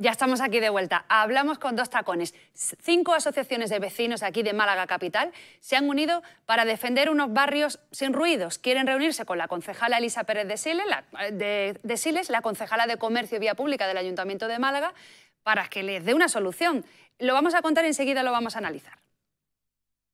Ya estamos aquí de vuelta. Hablamos con dos tacones. Cinco asociaciones de vecinos aquí de Málaga Capital se han unido para defender unos barrios sin ruidos. Quieren reunirse con la concejala Elisa Pérez eh, de Siles, la, concejala de Comercio y Vía Pública del Ayuntamiento de Málaga, para que les dé una solución. Lo vamos a contar enseguida, lo vamos a analizar.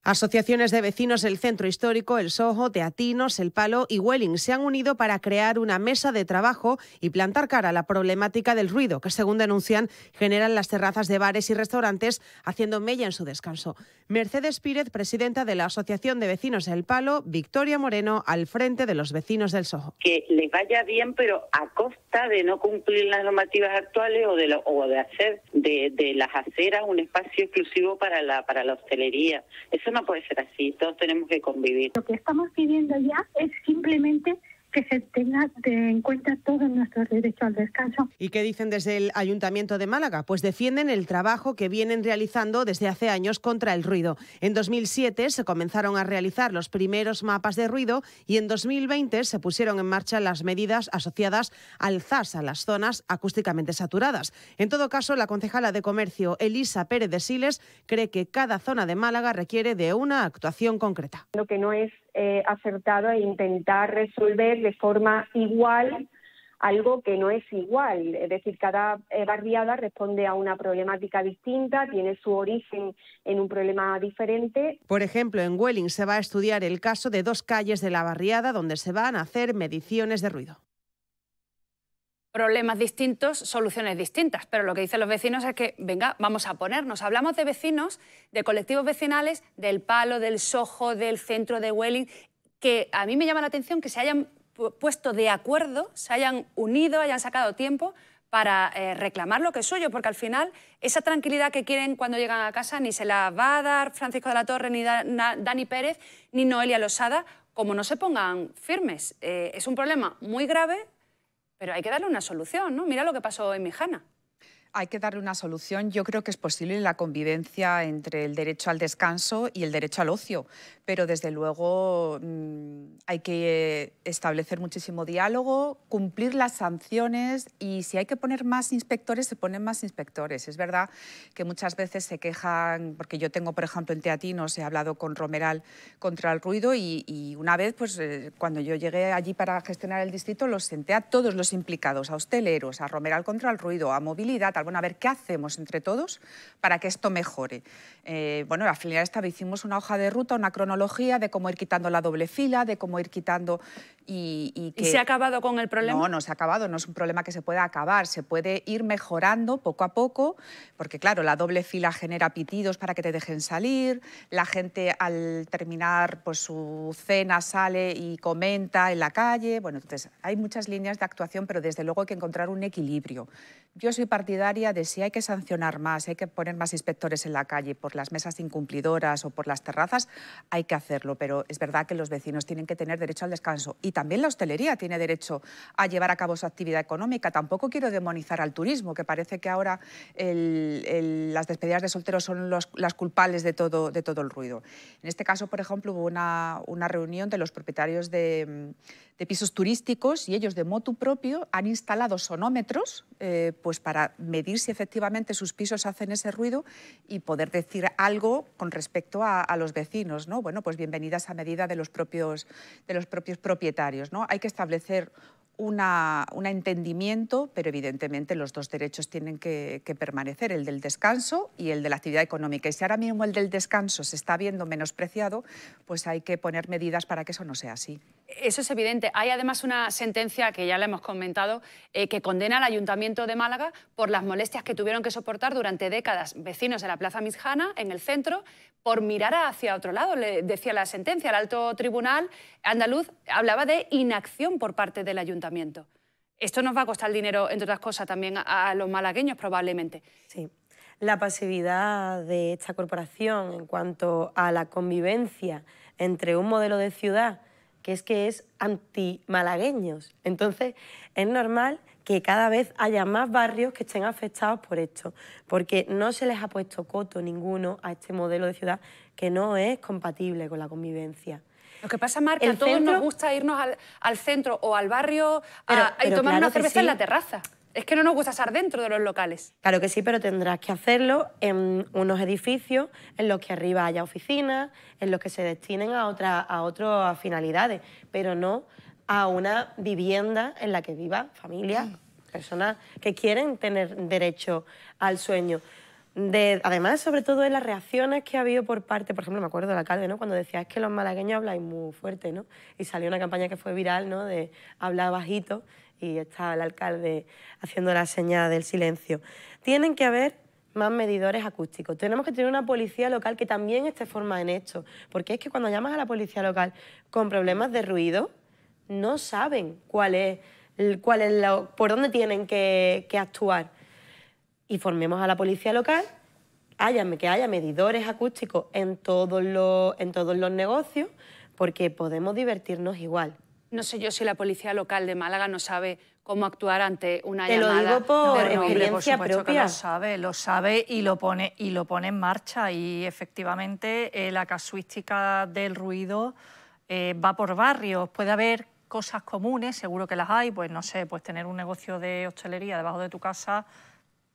Asociaciones de vecinos del centro histórico, el Soho, Teatinos, El Palo y Welling se han unido para crear una mesa de trabajo y plantar cara a la problemática del ruido que, según denuncian, generan las terrazas de bares y restaurantes, haciendo mella en su descanso. Mercedes Pírez, presidenta de la Asociación de Vecinos del Palo, Victoria Moreno, al frente de los vecinos del Soho. Que les vaya bien, pero a costa de no cumplir las normativas actuales o de, de hacer de, las aceras un espacio exclusivo para la, para la hostelería. Eso no puede ser así, todos tenemos que convivir. Lo que estamos viviendo ya es simplemente que se tenga en cuenta todos nuestros derechos al descanso. ¿Y qué dicen desde el Ayuntamiento de Málaga? Pues defienden el trabajo que vienen realizando desde hace años contra el ruido. En 2007 se comenzaron a realizar los primeros mapas de ruido y en 2020 se pusieron en marcha las medidas asociadas al ZAS, a las zonas acústicamente saturadas. En todo caso, la concejala de Comercio, Elisa Pérez de Siles, cree que cada zona de Málaga requiere de una actuación concreta. Lo que no es eh, acertado e intentar resolver de forma igual algo que no es igual. Es decir, cada eh, barriada responde a una problemática distinta, tiene su origen en un problema diferente. Por ejemplo, en Welling se va a estudiar el caso de dos calles de la barriada donde se van a hacer mediciones de ruido problemas distintos, soluciones distintas. Pero lo que dicen los vecinos es que, venga, vamos a ponernos. Hablamos de vecinos, de colectivos vecinales, del Palo, del Sojo, del centro de Welling, que a mí me llama la atención que se hayan puesto de acuerdo, se hayan unido, hayan sacado tiempo para eh, reclamar lo que es suyo, porque al final esa tranquilidad que quieren cuando llegan a casa ni se la va a dar Francisco de la Torre, ni Dani Pérez, ni Noelia Losada, como no se pongan firmes. Eh, es un problema muy grave pero hay que darle una solución, ¿no? Mira lo que pasó en Mijana hay que darle una solución. Yo creo que es posible la convivencia entre el derecho al descanso y el derecho al ocio, pero desde luego mm, hay que establecer muchísimo diálogo, cumplir las sanciones y si hay que poner más inspectores, se ponen más inspectores. Es verdad que muchas veces se quejan, porque yo tengo, por ejemplo, en Teatinos, he hablado con Romeral contra el ruido y, una vez, pues eh, cuando yo llegué allí para gestionar el distrito, los senté a todos los implicados, a hosteleros, a Romeral contra el ruido, a movilidad, a bueno, a ver, ¿qué hacemos entre todos para que esto mejore? Eh, bueno, al final esta hicimos una hoja de ruta, una cronología de cómo ir quitando la doble fila, de cómo ir quitando y, se ha acabado con el problema? No, no se ha acabado, no es un problema que se pueda acabar, se puede ir mejorando poco a poco, porque claro, la doble fila genera pitidos para que te dejen salir, la gente al terminar pues, su cena sale y comenta en la calle, bueno, entonces hay muchas líneas de actuación, pero desde luego hay que encontrar un equilibrio. Yo soy partidaria de si hay que sancionar más, hay que poner más inspectores en la calle por las mesas incumplidoras o por las terrazas, hay que hacerlo, pero es verdad que los vecinos tienen que tener derecho al descanso también la hostelería tiene derecho a llevar a cabo su actividad económica. Tampoco quiero demonizar al turismo, que parece que ahora las despedidas de solteros son las culpables de todo, el ruido. En este caso, por ejemplo, hubo una reunión de los propietarios de, de pisos turísticos y ellos de motu propio han instalado sonómetros eh, pues para medir si efectivamente sus pisos hacen ese ruido y poder decir algo con respecto a, los vecinos. ¿no? Bueno, pues bienvenidas a medida de los propios, de los propios propietarios. ¿no? Hay que establecer un entendimiento, pero evidentemente los dos derechos tienen que, que, permanecer, el del descanso y el de la actividad económica. Y si ahora mismo el del descanso se está viendo menospreciado, pues hay que poner medidas para que eso no sea así. Eso es evidente. Hay además una sentencia que ya la hemos comentado eh, que condena al Ayuntamiento de Málaga por las molestias que tuvieron que soportar durante décadas vecinos de la Plaza Mizjana, en el centro, por mirar hacia otro lado, le decía la sentencia. El alto tribunal andaluz hablaba de inacción por parte del Ayuntamiento. Esto nos va a costar dinero, entre otras cosas, también a, a los malagueños probablemente. Sí. La pasividad de esta corporación en cuanto a la convivencia entre un modelo de ciudad que es que es anti-malagueños. Entonces, es normal que cada vez haya más barrios que estén afectados por esto, porque no se les ha puesto coto ninguno a este modelo de ciudad que no es compatible con la convivencia. Lo que pasa, Marta, que a todos nos gusta irnos al, centro o al barrio y tomar una cerveza en la terraza. Es que no nos gusta estar dentro de los locales. Claro que sí, pero tendrás que hacerlo en unos edificios en los que arriba haya oficinas, en los que se destinen a, otra, a otras finalidades, pero no a una vivienda en la que viva familias, mm. personas que quieren tener derecho al sueño. además, sobre todo de las reacciones que ha habido por parte, por ejemplo, me acuerdo la alcalde, ¿no? Cuando decías que los malagueños habláis muy fuerte, ¿no? Y salió una campaña que fue viral, ¿no? De habla bajito y está el alcalde haciendo la señal del silencio. Tienen que haber más medidores acústicos. Tenemos que tener una policía local que también esté formada en esto, porque es que cuando llamas a la policía local con problemas de ruido, no saben cuál es, cuál es lo, por dónde tienen que, actuar. Y formemos a la policía local, haya, que haya medidores acústicos en todos los, en todos los negocios, porque podemos divertirnos igual no sé yo si la policía local de Málaga no sabe cómo actuar ante una llamada. de propia. lo sabe, lo sabe y lo pone y lo pone en marcha y efectivamente eh, la casuística del ruido eh, va por barrios. Puede haber cosas comunes, seguro que las hay, pues no sé, pues tener un negocio de hostelería debajo de tu casa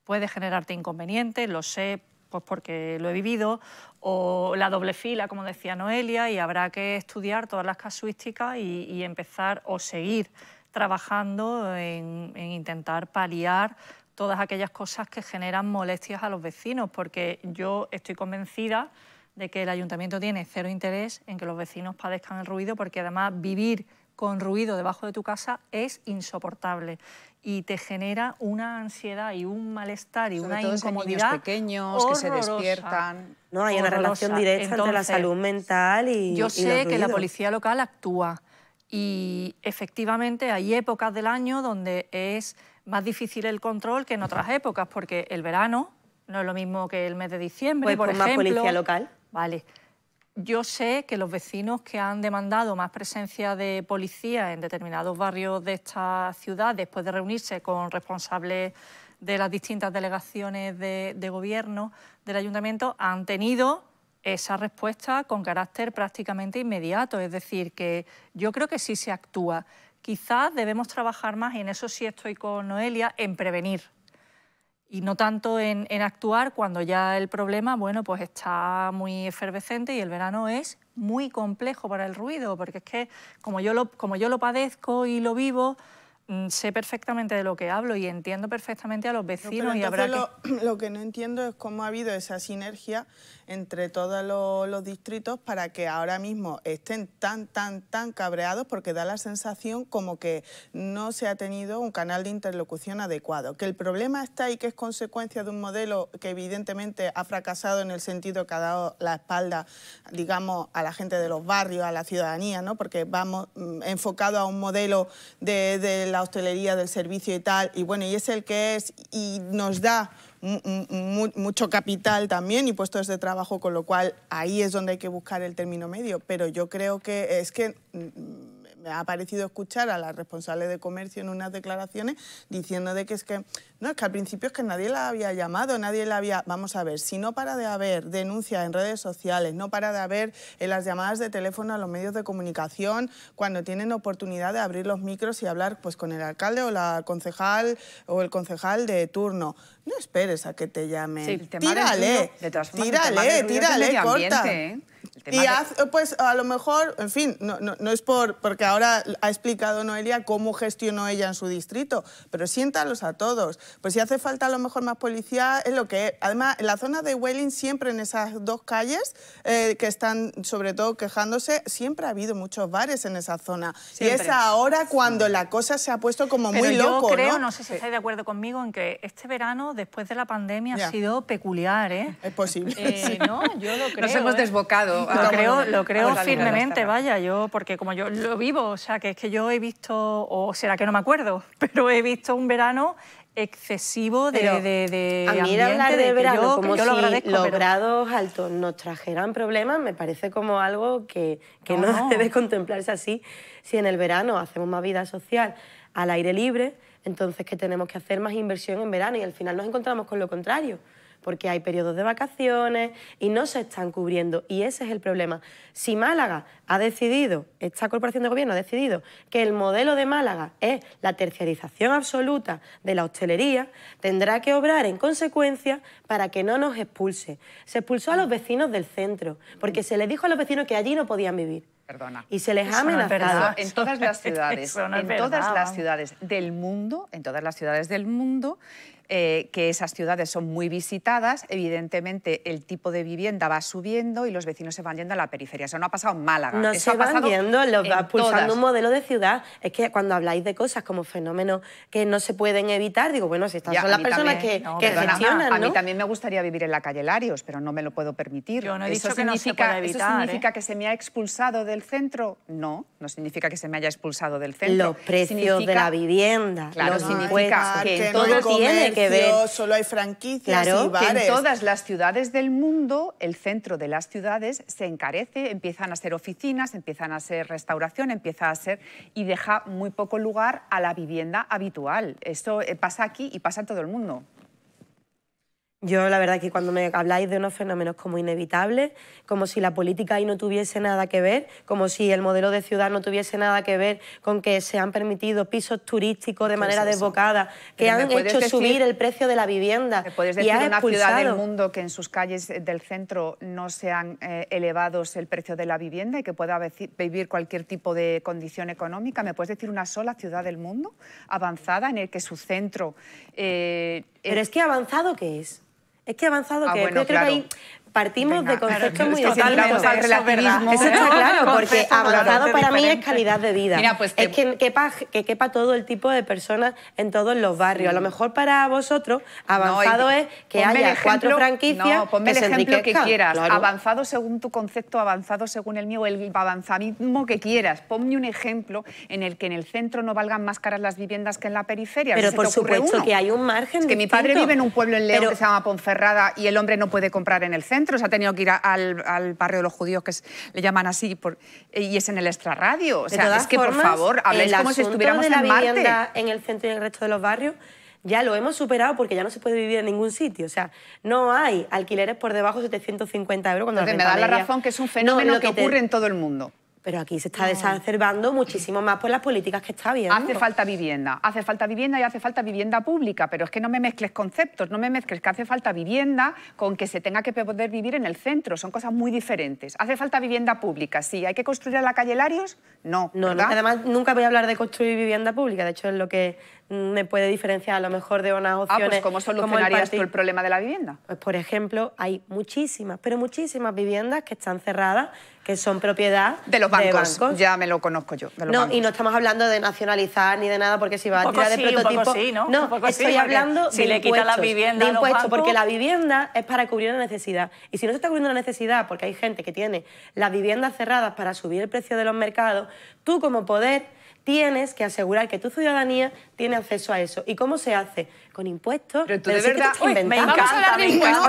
puede generarte inconvenientes, lo sé, pues porque lo he vivido, o la doble fila, como decía Noelia, y habrá que estudiar todas las casuísticas y, empezar o seguir trabajando en intentar paliar todas aquellas cosas que generan molestias a los vecinos, porque yo estoy convencida de que el ayuntamiento tiene cero interés en que los vecinos padezcan el ruido, porque además vivir con ruido debajo de tu casa es insoportable y te genera una ansiedad y un malestar y Sobre una incomodidad. Niños pequeños que se despiertan. No, hay una relación directa entre la salud mental y. Yo sé que la policía local actúa y efectivamente hay épocas del año donde es más difícil el control que en otras épocas porque el verano no es lo mismo que el mes de diciembre, pues por, ejemplo. más policía local. Vale. Yo sé que los vecinos que han demandado más presencia de policía en determinados barrios de esta ciudad, después de reunirse con responsables de las distintas delegaciones de, gobierno del ayuntamiento, han tenido esa respuesta con carácter prácticamente inmediato. Es decir, que yo creo que sí se actúa. Quizás debemos trabajar más, y en eso sí estoy con Noelia, en prevenir y no tanto en, actuar cuando ya el problema bueno, pues está muy efervescente y el verano es muy complejo para el ruido, porque es que como yo lo, como yo lo padezco y lo vivo, mm, sé perfectamente de lo que hablo y entiendo perfectamente a los vecinos y habrá que... lo que no entiendo es cómo ha habido esa sinergia entre todos los, distritos para que ahora mismo estén tan, tan, tan cabreados porque da la sensación como que no se ha tenido un canal de interlocución adecuado, que el problema está y que es consecuencia de un modelo que evidentemente ha fracasado en el sentido que ha dado la espalda, digamos, a la gente de los barrios, a la ciudadanía, ¿no? porque vamos mm, enfocado a un modelo de, de la hostelería, del servicio y tal, y bueno, y es el que es y nos da mucho capital también y puestos de trabajo, con lo cual ahí es donde hay que buscar el término medio. Pero yo creo que es que mm, me ha parecido escuchar a la responsable de comercio en unas declaraciones diciendo de que es que, no, es que al principio es que nadie la había llamado, nadie la había, vamos a ver, si no para de haber denuncias en redes sociales, no para de haber en las llamadas de teléfono a los medios de comunicación, cuando tienen oportunidad de abrir los micros y hablar pues con el alcalde o la concejal o el concejal de turno, no esperes a que te llamen. tírale, tírale, tírale, corta. ¿eh? y pues a lo mejor, en fin, no, es por, porque ahora ha explicado Noelia cómo gestionó ella en su distrito, pero siéntalos a todos. Pues si hace falta a lo mejor más policía, es lo que es. Además, en la zona de Welling, siempre en esas dos calles eh, que están sobre todo quejándose, siempre ha habido muchos bares en esa zona. Y es ahora cuando la cosa se ha puesto como muy loco. Yo creo, ¿no? sé si estáis de acuerdo conmigo, en que este verano, después de la pandemia, ha sido peculiar, ¿eh? Es posible. Eh, no, yo lo creo. Nos hemos desbocado. lo creo, firmemente, vaya, yo, porque como yo lo vivo, o sea, que es que yo he visto, o será que no me acuerdo, pero he visto un verano excesivo de, de, ambiente, de, verano, como si los grados altos nos trajeran problemas, me parece como algo que, no, no, debe contemplarse así. Si en el verano hacemos más vida social al aire libre, entonces que tenemos que hacer más inversión en verano y al final nos encontramos con lo contrario porque hay periodos de vacaciones y no se están cubriendo. Y ese es el problema. Si Málaga ha decidido, esta corporación de gobierno ha decidido que el modelo de Málaga es la terciarización absoluta de la hostelería, tendrá que obrar en consecuencia para que no nos expulse. Se expulsó a los vecinos del centro, porque se les dijo a los vecinos que allí no podían vivir. Perdona. Y se les ha amenazado. En todas las ciudades, en todas las ciudades del mundo, en todas las ciudades del mundo, eh, que esas ciudades son muy visitadas, evidentemente el tipo de vivienda va subiendo y los vecinos se van yendo a la periferia. Eso no ha pasado en Málaga. No Eso se ha los va pulsando un modelo de ciudad. Es que cuando habláis de cosas como fenómenos que no se pueden evitar, digo, bueno, si estas son las personas que, A mí también me gustaría vivir en la calle Larios, pero no me lo puedo permitir. Yo no he eso que se evitar, ¿eh? significa que se me ha expulsado del centro? No no significa que se me haya expulsado del centro. Los precios de la vivienda, claro, significa que, todo tiene que ver. Solo hay franquicias y bares. en todas las ciudades del mundo, el centro de las ciudades se encarece, empiezan a ser oficinas, empiezan a ser restauración, empieza a ser y deja muy poco lugar a la vivienda habitual. Eso eh, pasa aquí y pasa en todo el mundo. Yo la verdad que cuando me habláis de unos fenómenos como inevitables, como si la política ahí no tuviese nada que ver, como si el modelo de ciudad no tuviese nada que ver con que se han permitido pisos turísticos de manera desbocada, que han hecho subir el precio de la vivienda. ¿Me puedes decir una ciudad del mundo que en sus calles del centro no sean eh, elevados el precio de la vivienda y que pueda vivir cualquier tipo de condición económica? ¿Me puedes decir una sola ciudad del mundo avanzada en el que su centro... Eh, Pero eh, es que avanzado qué es? Es que he avanzado, ah, que bueno, creo, claro. que ahí partimos de conceptos muy distintos. Eso está claro, porque avanzado para mí es calidad de vida. Pues es que quepa, que quepa todo el tipo de personas en todos los barrios. A lo mejor para vosotros avanzado es que haya cuatro franquicias no, ponme el ejemplo que quieras. Avanzado según tu concepto, avanzado según el mío, el avanzadismo que quieras. Ponme un ejemplo en el que en el centro no valgan más caras las viviendas que en la periferia. Pero por supuesto que hay un margen. que mi padre vive en un pueblo en León que se llama Ponferrada y el hombre no puede comprar en el centro centros, ha tenido que ir al, barrio de los judíos, que le llaman así, por, eh, y es en el extrarradio. O sea, es que, por favor, habléis como si estuviéramos de la en en el centro y en el resto de los barrios ya lo hemos superado porque ya no se puede vivir en ningún sitio. O sea, no hay alquileres por debajo de 750 euros. Cuando me da la razón que es un fenómeno que, ocurre en todo el mundo. Pero aquí se está desacerbando mm. muchísimo más por las políticas que está viendo. Hace falta vivienda, hace falta vivienda y hace falta vivienda pública, pero es que no me mezcles conceptos, no me mezcles que hace falta vivienda con que se tenga que poder vivir en el centro, son cosas muy diferentes. Hace falta vivienda pública, sí, ¿hay que construir a la calle Larios? No. No, además nunca voy a hablar de construir vivienda pública, de hecho es lo que mm, me puede diferenciar a lo mejor de una ah, pues, opciones. Ah, ¿cómo solucionarías el tú el problema de la vivienda? Pues por ejemplo, hay muchísimas, pero muchísimas viviendas que están cerradas que son propiedad de los bancos. Ya me lo conozco yo. no, y no estamos hablando de nacionalizar ni de nada, porque si va a tirar de prototipo. ¿no? estoy hablando si de le quita la vivienda. De impuestos, porque la vivienda es para cubrir la necesidad. Y si no se está cubriendo la necesidad, porque hay gente que tiene las viviendas cerradas para subir el precio de los mercados, tú como poder tienes que asegurar que tu ciudadanía tiene acceso a eso. ¿Y cómo se hace? con impuestos. Pero tú de vamos a hablar de impuestos.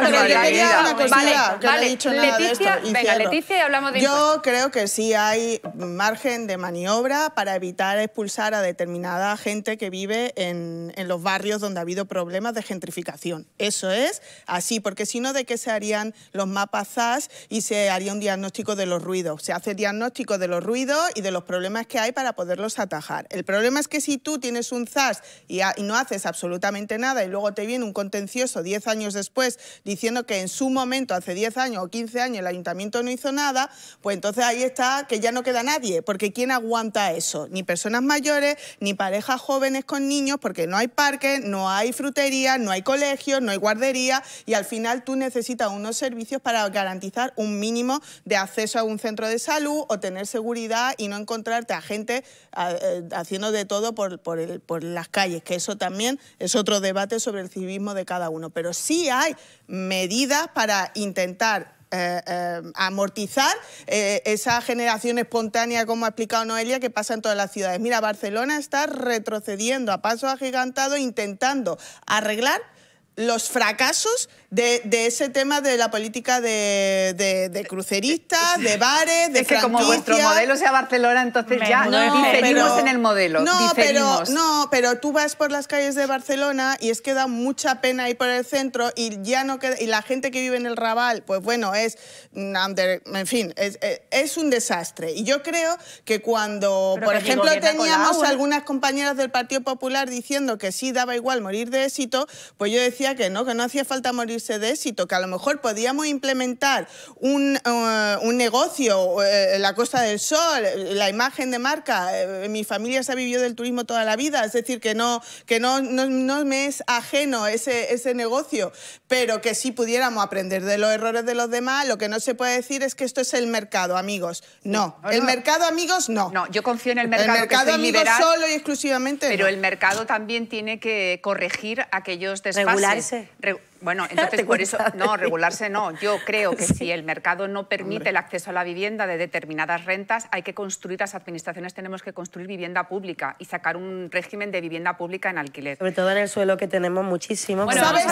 yo venga, Leticia, hablamos de impuestos. Yo creo que sí hay margen de maniobra para evitar expulsar a determinada gente que vive en, los barrios donde ha habido problemas de gentrificación. Eso es así, porque si no, ¿de qué se harían los mapas ZAS y se haría un diagnóstico de los ruidos? Se hace diagnóstico de los ruidos y de los problemas que hay para poderlos atajar. El problema es que si tú tienes un ZAS y no haces absolutamente nada y luego te viene un contencioso 10 años después diciendo que en su momento, hace 10 años o 15 años, el ayuntamiento no hizo nada, pues entonces ahí está que ya no queda nadie, porque ¿quién aguanta eso? Ni personas mayores, ni parejas jóvenes con niños, porque no hay parques, no hay frutería, no hay colegios, no hay guardería y al final tú necesitas unos servicios para garantizar un mínimo de acceso a un centro de salud o tener seguridad y no encontrarte a gente eh, haciendo de todo por, por, por las calles, que eso también es otro debate sobre el civismo de cada uno, pero sí hay medidas para intentar eh, eh, amortizar eh, esa generación espontánea, como ha explicado Noelia, que pasa en todas las ciudades. Mira, Barcelona está retrocediendo a paso agigantados intentando arreglar los fracasos de, ese tema de la política de, de, cruceristas, de bares, de Es que como vuestro modelo sea Barcelona, entonces ya no, diferimos en el modelo. No pero, no, pero tú vas por las calles de Barcelona y es que da mucha pena ir por el centro y ya no y la gente que vive en el Raval, pues bueno, es en fin, eh, es, un desastre. Y yo creo que cuando, por ejemplo, teníamos algunas compañeras del Partido Popular diciendo que sí daba igual morir de éxito, pues yo decía que no, que no hacía falta morirse de éxito, que a lo mejor podíamos implementar un, eh, negocio, eh, la Costa del Sol, la imagen de marca. Eh, mi familia se ha vivido del turismo toda la vida, es decir, que no, que no, no, me es ajeno ese, ese negocio, pero que sí pudiéramos aprender de los errores de los demás. Lo que no se puede decir es que esto es el mercado, amigos. No, el mercado, amigos, no. No, yo confío en el mercado. El mercado, amigos, solo y exclusivamente. Pero el mercado también tiene que corregir aquellos desfases regularse. Re bueno, entonces por eso, no, regularse no. Yo creo que si el mercado no permite el acceso a la vivienda de determinadas rentas, hay que construir, las administraciones tenemos que construir vivienda pública y sacar un régimen de vivienda pública en alquiler. Sobre todo en el suelo que tenemos muchísimo. Bueno, ¿Sabes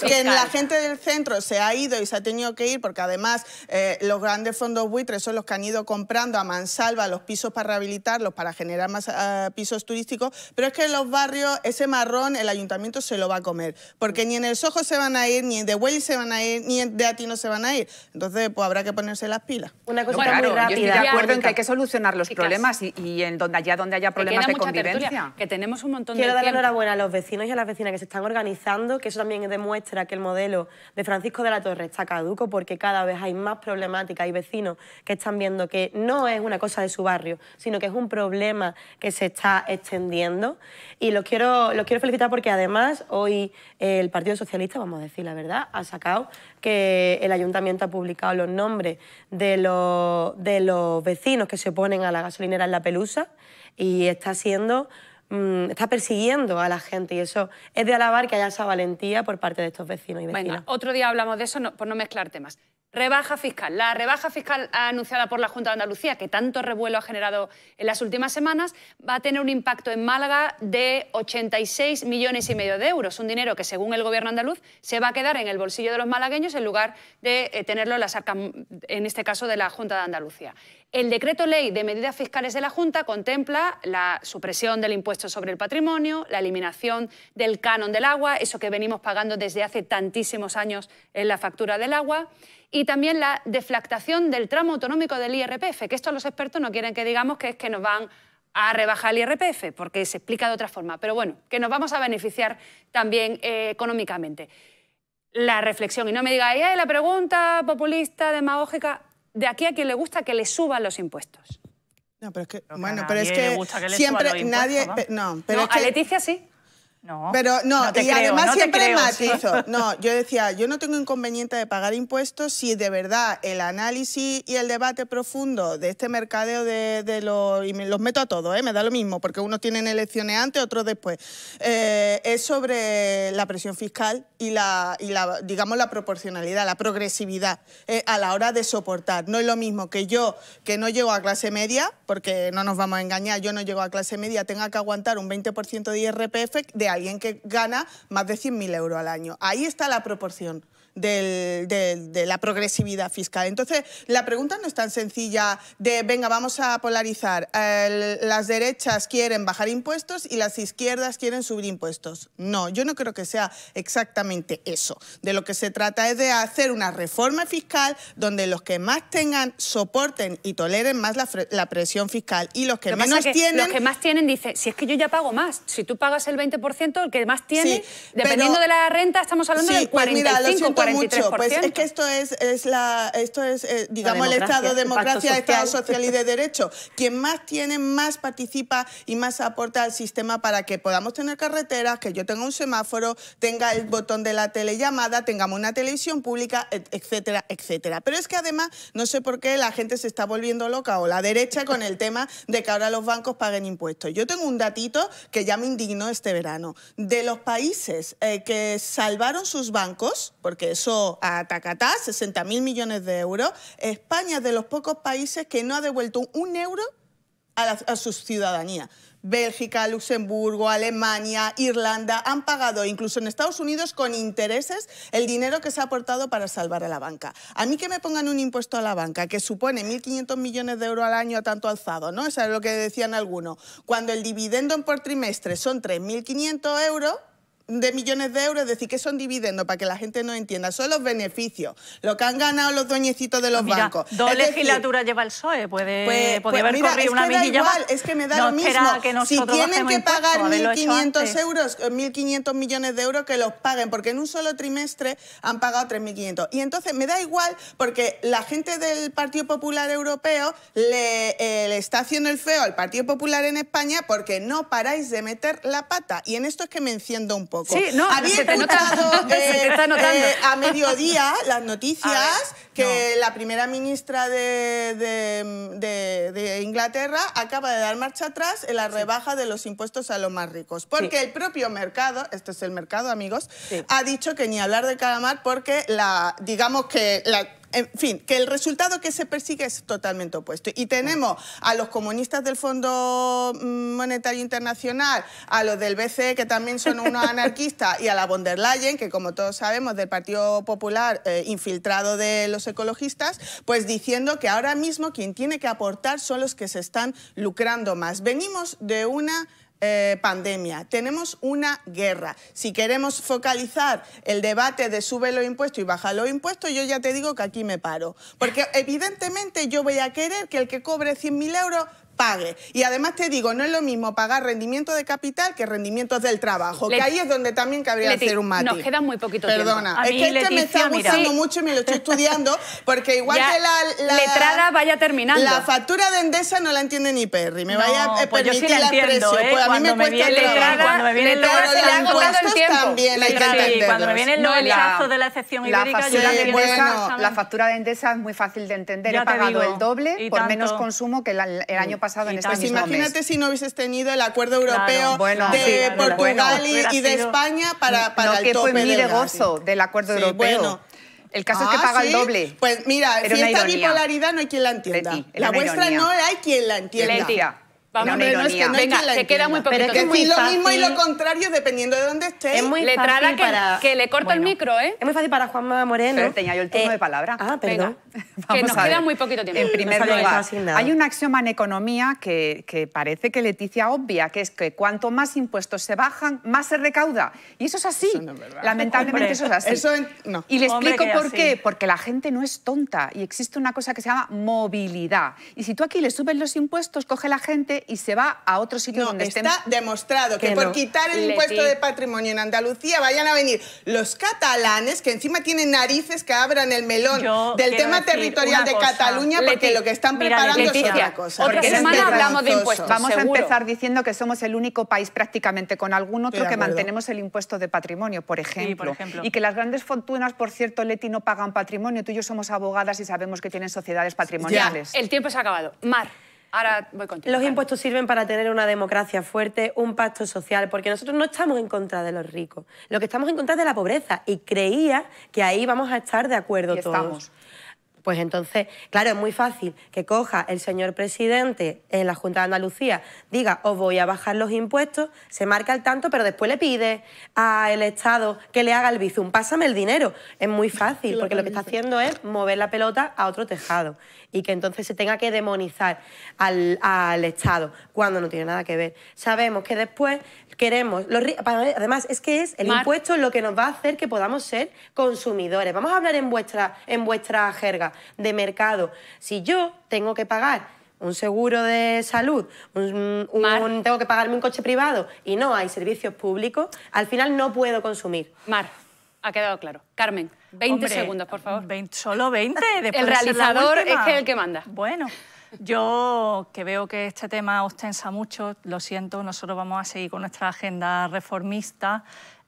que la gente del centro se ha ido y se ha tenido que ir porque además eh, los grandes fondos buitres son los que han ido comprando a mansalva los pisos para rehabilitarlos, para generar más eh, pisos turísticos, pero es que en los barrios ese marrón el ayuntamiento se lo va a comer, porque ni en el Soho se van a ir, ni de Welly se van a ir, ni de a no se van a ir. Entonces, pues habrá que ponerse las pilas. Una cosa muy rápida. de acuerdo en que hay que solucionar los problemas y, en donde allá donde haya problemas de convivencia. que tenemos un montón Quiero de Quiero dar enhorabuena a los vecinos y a las vecinas que se están organizando, que eso también demuestra que el modelo de Francisco de la Torre está caduco porque cada vez hay más problemática, y vecinos que están viendo que no es una cosa de su barrio, sino que es un problema que se está extendiendo. Y quiero, los quiero felicitar porque además hoy eh, el Partido Socialista vamos a decir la verdad, ha sacado que el ayuntamiento ha publicado los nombres de los, de los vecinos que se oponen a la gasolinera en la pelusa y está siendo mm, está persiguiendo a la gente y eso es de alabar que haya esa valentía por parte de estos vecinos y vecinas. otro día hablamos de eso por no mezclar temas. Rebaja fiscal. La rebaja fiscal anunciada por la Junta de Andalucía, que tanto revuelo ha generado en las últimas semanas, va a tener un impacto en Málaga de 86 millones y medio de euros. Un dinero que, según el gobierno andaluz, se va a quedar en el bolsillo de los malagueños en lugar de eh, tenerlo en las en este caso, de la Junta de Andalucía. El decreto ley de medidas fiscales de la Junta contempla la supresión del impuesto sobre el patrimonio, la eliminación del canon del agua, eso que venimos pagando desde hace tantísimos años en la factura del agua, y también la deflactación del tramo autonómico del IRPF, que esto los expertos no quieren que digamos que es que nos van a rebajar el IRPF, porque se explica de otra forma, pero bueno, que nos vamos a beneficiar también eh, económicamente. La reflexión, y no me digáis, la pregunta populista, demagógica, de aquí a quien le gusta que le suban los impuestos. No, pero es que, bueno, pero es que, siempre nadie, ¿no? pero es que, a Leticia sí. No, pero no, no y además siempre matizo. No, yo decía, yo no tengo inconveniente de pagar impuestos si de verdad el análisis y el debate profundo de este mercadeo de, los. Y los meto a todos, ¿eh? me da lo mismo, porque unos tienen elecciones antes, otros después. Eh, es sobre la presión fiscal y la, digamos, la proporcionalidad, la progresividad eh, a la hora de soportar. No es lo mismo que yo, que no llego a clase media, porque no nos vamos a engañar, yo no llego a clase media, tenga que aguantar un 20% de IRPF de alguien que gana más de 100.000 euros al año. Ahí está la proporción de la progresividad fiscal. Entonces, la pregunta no es tan sencilla de, venga, vamos a polarizar. las derechas quieren bajar impuestos y las izquierdas quieren subir impuestos. No, yo no creo que sea exactamente eso. De lo que se trata es de hacer una reforma fiscal donde los que más tengan soporten y toleren más la, presión fiscal y los que menos tienen... Los que más tienen dice si es que yo ya pago más, si tú pagas el 20%, el que más tiene, dependiendo de la renta, estamos hablando del 40%. Pues mucho. Pues es que esto es, es la, esto es eh, digamos, el Estado de democracia, Estado social y de derecho. Quien más tiene, más participa y más aporta al sistema para que podamos tener carreteras, que yo tenga un semáforo, tenga el botón de la telellamada, tengamos una televisión pública, etcétera, etcétera. Pero es que además, no sé por qué la gente se está volviendo loca o la derecha con el tema de que ahora los bancos paguen impuestos. Yo tengo un datito que ya me indignó este verano. De los países eh, que salvaron sus bancos, porque a Tacatá, 60.000 millones de euros. España es de los pocos países que no ha devuelto un euro a, a su ciudadanía. Bélgica, Luxemburgo, Alemania, Irlanda han pagado, incluso en Estados Unidos, con intereses el dinero que se ha aportado para salvar a la banca. A mí que me pongan un impuesto a la banca que supone 1.500 millones de euros al año a tanto alzado, ¿no? Eso es lo que decían algunos. Cuando el dividendo por trimestre son 3.500 euros, de millones de euros, es decir que son dividendos para que la gente no entienda, son los beneficios, lo que han ganado los dueñecitos de los bancos. Dos legislaturas lleva el PSOE, puede, pues, haber pues, corrido una que da Es que me da lo mismo. si tienen que pagar 1.500 euros, 1.500 eh, millones de euros, que los paguen, porque en un solo trimestre han pagado 3.500. Y entonces me da igual, porque la gente del Partido Popular Europeo le, eh, le está haciendo el feo al Partido Popular en España porque no paráis de meter la pata. Y en esto es que me enciendo un poco. Sí, no, Había escuchado, eh, eh, a mediodía las noticias que la primera ministra de, Inglaterra acaba de dar marcha atrás en la rebaja de los impuestos a los más ricos. Porque el propio mercado, este es el mercado, amigos, ha dicho que ni hablar de calamar porque la, digamos que la en fin, que el resultado que se persigue es totalmente opuesto. Y tenemos a los comunistas del Fondo Monetario Internacional, a los del BCE, que también son unos anarquistas, y a la von der Leyen, que como todos sabemos, del Partido Popular, eh, infiltrado de los ecologistas, pues diciendo que ahora mismo quien tiene que aportar son los que se están lucrando más. Venimos de una eh, pandemia, tenemos una guerra. Si queremos focalizar el debate de sube los impuestos y baja los impuestos, yo ya te digo que aquí me paro. Porque evidentemente yo voy a querer que el que cobre 100.000 euros pague. Y además te digo, no es lo mismo pagar rendimiento de capital que rendimientos del trabajo, que ahí es donde también cabría hacer un matiz. Nos queda muy poquito Perdona, tiempo. Perdona, es que este me está gustando mucho y me lo estoy estudiando, porque igual que la, la, Letrada vaya terminando. La factura de Endesa no la entiende ni Perry, me vaya a pues permitir yo sí la entiendo, ¿eh? pues a mí me, cuesta letrada, Cuando me viene letrada, se le ha agotado el también hay que cuando me viene el novelazo de la excepción ibérica, La factura de Endesa es muy fácil de entender, he pagado el doble por menos consumo que el año pasado pasado en este pues imagínate si no hubieses tenido el acuerdo europeo de Portugal y, de España para, para no, el que fue mi de del acuerdo europeo. Bueno. El caso es que ah, paga el doble. Pues mira, si esta bipolaridad no hay quien la entienda. la vuestra no hay quien la entienda. Leti. Vamos, no, no, es que no se queda muy poquito. Pero que es muy lo mismo y lo contrario dependiendo de dónde estés. Es muy fácil que, que le corto el micro, ¿eh? Es muy fácil para Juanma Moreno. Pero tenía yo el turno de eh, palabra. Ah, perdón que nos queda muy poquito tiempo. En primer lugar, hay un axioma en economía que, que, parece que Leticia obvia, que es que cuanto más impuestos se bajan, más se recauda. Y eso es así. Lamentablemente eso es así. Y le explico por qué. Porque la gente no es tonta y existe una cosa que se llama movilidad. Y si tú aquí le subes los impuestos, coge la gente y se va a otro sitio donde está demostrado que, por quitar el impuesto de patrimonio en Andalucía vayan a venir los catalanes, que encima tienen narices que abran el melón del tema territorial de Cataluña porque lo que están preparando es otra cosa. Otra semana hablamos de impuestos. Vamos a empezar diciendo que somos el único país prácticamente con algún otro que mantenemos el impuesto de patrimonio, por ejemplo. Y que las grandes fortunas, por cierto, Leti, no pagan patrimonio. Tú y yo somos abogadas y sabemos que tienen sociedades patrimoniales. el tiempo se ha acabado. Mar. Ahora voy contigo. Los impuestos sirven para tener una democracia fuerte, un pacto social, porque nosotros no estamos en contra de los ricos. Lo que estamos en contra es de la pobreza. Y creía que ahí vamos a estar de acuerdo todos. Pues entonces, claro, es muy fácil que coja el señor presidente en la Junta de Andalucía, diga, os voy a bajar los impuestos, se marca el tanto, pero después le pide al Estado que le haga el bizum, pásame el dinero. Es muy fácil, porque lo que está haciendo es mover la pelota a otro tejado y que entonces se tenga que demonizar al, Estado cuando no tiene nada que ver. Sabemos que después queremos... además, es que es el impuesto lo que nos va a hacer que podamos ser consumidores. Vamos a hablar en vuestra, en vuestra jerga de mercado. Si yo tengo que pagar un seguro de salud, tengo que pagarme un coche privado y no hay servicios públicos, al final no puedo consumir. Mar, ha quedado claro. Carmen, 20 segundos, por favor. solo 20. el realizador es el que manda. Bueno. Yo, que veo que este tema ostensa mucho, lo siento, nosotros vamos a seguir con nuestra agenda reformista.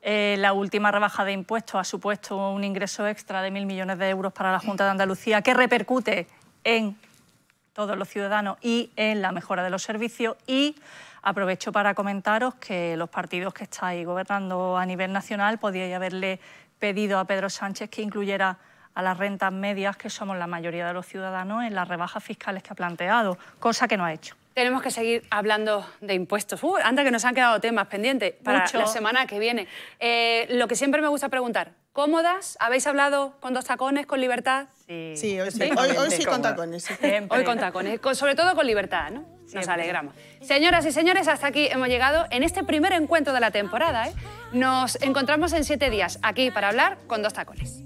Eh, la última rebaja de impuestos ha supuesto un ingreso extra de mil millones de euros para la Junta de Andalucía que repercute en todos los ciudadanos y en la mejora de los servicios. Y aprovecho para comentaros que los partidos que estáis gobernando a nivel nacional podíais haberle pedido a Pedro Sánchez que incluyera a las rentas medias, que somos la mayoría de los ciudadanos, en las rebajas fiscales que ha planteado, cosa que no ha hecho tenemos que seguir hablando de impuestos. Uy, uh, anda que nos han quedado temas pendientes para la semana que viene. Eh, lo que siempre me gusta preguntar, ¿cómodas? ¿Habéis hablado con dos tacones, con libertad? Sí, hoy sí, con tacones. Hoy con tacones, sobre todo con libertad, ¿no? Nos alegramos. Señoras y señores, hasta aquí hemos llegado en este primer encuentro de la temporada. ¿eh? Nos encontramos en siete días aquí para hablar con dos tacones.